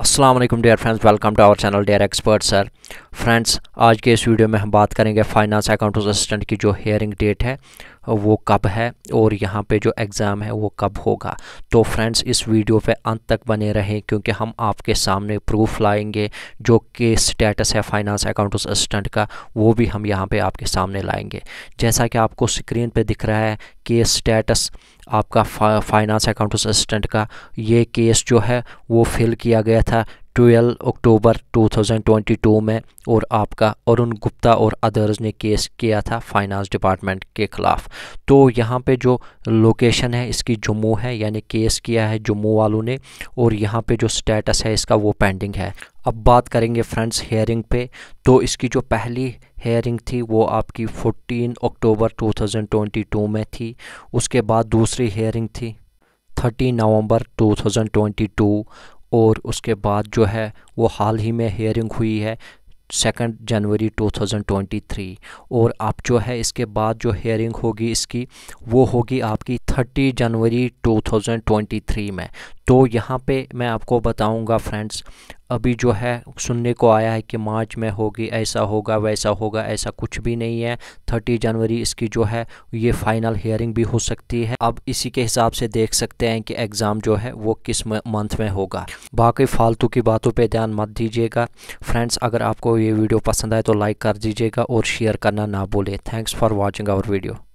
Aslam dear friends welcome to our channel dare expert sir friends आज के इस video में हम बात करेंगे फाइनेंस अकाउंट असिस्टेंट की जो हेयरिंग डेट है वो कब है और यहाँ पे जो एग्ज़ाम है वो कब होगा तो फ्रेंड्स इस वीडियो पे अंत तक बने रहें क्योंकि हम आपके सामने प्रूफ लाएंगे जो कि स्टेटस है फाइनेंस अकाउंट असिस्टेंट का वो भी हम यहाँ पे आपके सामने लाएंगे जैसा कि आपको स्क्रीन पे दिख रहा है कि स्टेटस आपका फाइनेंस अकाउंट असिस्टेंट का ये केस जो है वो फिल किया गया था ट्वेल्व अक्टूबर 2022 में और आपका अरुण गुप्ता और अदर्स ने केस किया था फाइनेंस डिपार्टमेंट के ख़िलाफ़ तो यहाँ पे जो लोकेशन है इसकी जम्मू है यानी केस किया है जम्मू वालों ने और यहाँ पे जो स्टेटस है इसका वो पेंडिंग है अब बात करेंगे फ्रेंड्स हेयरिंग पे तो इसकी जो पहली हेयरिंग थी वो आपकी 14 अक्टूबर 2022 में थी उसके बाद दूसरी हेयरिंग थी 30 नवंबर 2022 और उसके बाद जो है वो हाल ही में हेयरिंग हुई है सेकेंड जनवरी 2023 और आप जो है इसके बाद जो हेयरिंग होगी इसकी वो होगी आपकी 30 जनवरी 2023 में तो यहाँ पे मैं आपको बताऊँगा फ्रेंड्स अभी जो है सुनने को आया है कि मार्च में होगी ऐसा होगा वैसा होगा ऐसा कुछ भी नहीं है थर्टी जनवरी इसकी जो है ये फाइनल हियरिंग भी हो सकती है अब इसी के हिसाब से देख सकते हैं कि एग्ज़ाम जो है वो किस मंथ में होगा बाकी फालतू की बातों पर ध्यान मत दीजिएगा फ्रेंड्स अगर आपको ये वीडियो पसंद आए तो लाइक कर दीजिएगा और शेयर करना ना भूलें thanks for watching our video